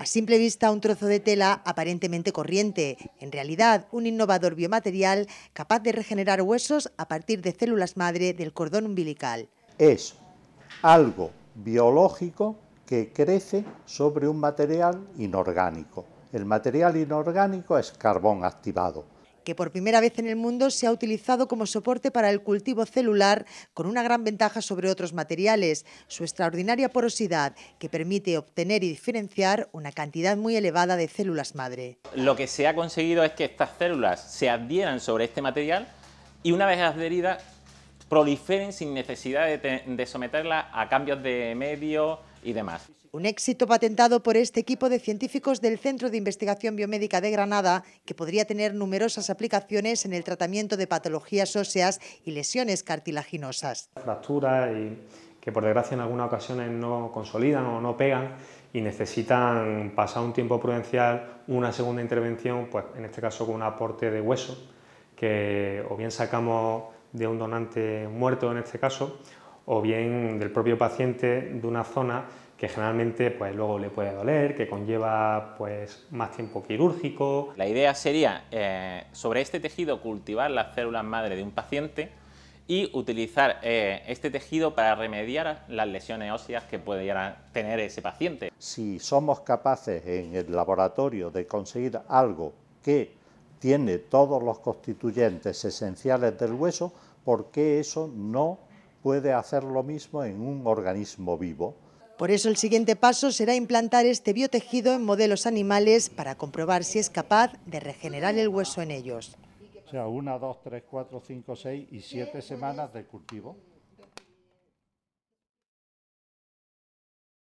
A simple vista, un trozo de tela aparentemente corriente, en realidad un innovador biomaterial capaz de regenerar huesos a partir de células madre del cordón umbilical. Es algo biológico que crece sobre un material inorgánico. El material inorgánico es carbón activado que por primera vez en el mundo se ha utilizado como soporte para el cultivo celular con una gran ventaja sobre otros materiales, su extraordinaria porosidad que permite obtener y diferenciar una cantidad muy elevada de células madre. Lo que se ha conseguido es que estas células se adhieran sobre este material y una vez adheridas proliferen sin necesidad de, someterla a cambios de medio y demás. Un éxito patentado por este equipo de científicos del Centro de Investigación Biomédica de Granada, que podría tener numerosas aplicaciones en el tratamiento de patologías óseas y lesiones cartilaginosas. Fracturas y que por desgracia en algunas ocasiones no consolidan o no pegan y necesitan pasar un tiempo prudencial, una segunda intervención, pues en este caso con un aporte de hueso, que o bien sacamos de un donante muerto en este caso, o bien del propio paciente de una zona que generalmente pues, luego le puede doler, que conlleva pues, más tiempo quirúrgico. La idea sería eh, sobre este tejido cultivar las células madre de un paciente y utilizar eh, este tejido para remediar las lesiones óseas que puede tener ese paciente. Si somos capaces en el laboratorio de conseguir algo que tiene todos los constituyentes esenciales del hueso, ¿por qué eso no puede hacer lo mismo en un organismo vivo? Por eso el siguiente paso será implantar este biotejido en modelos animales para comprobar si es capaz de regenerar el hueso en ellos. O sea, una, dos, tres, cuatro, cinco, seis y siete semanas de cultivo.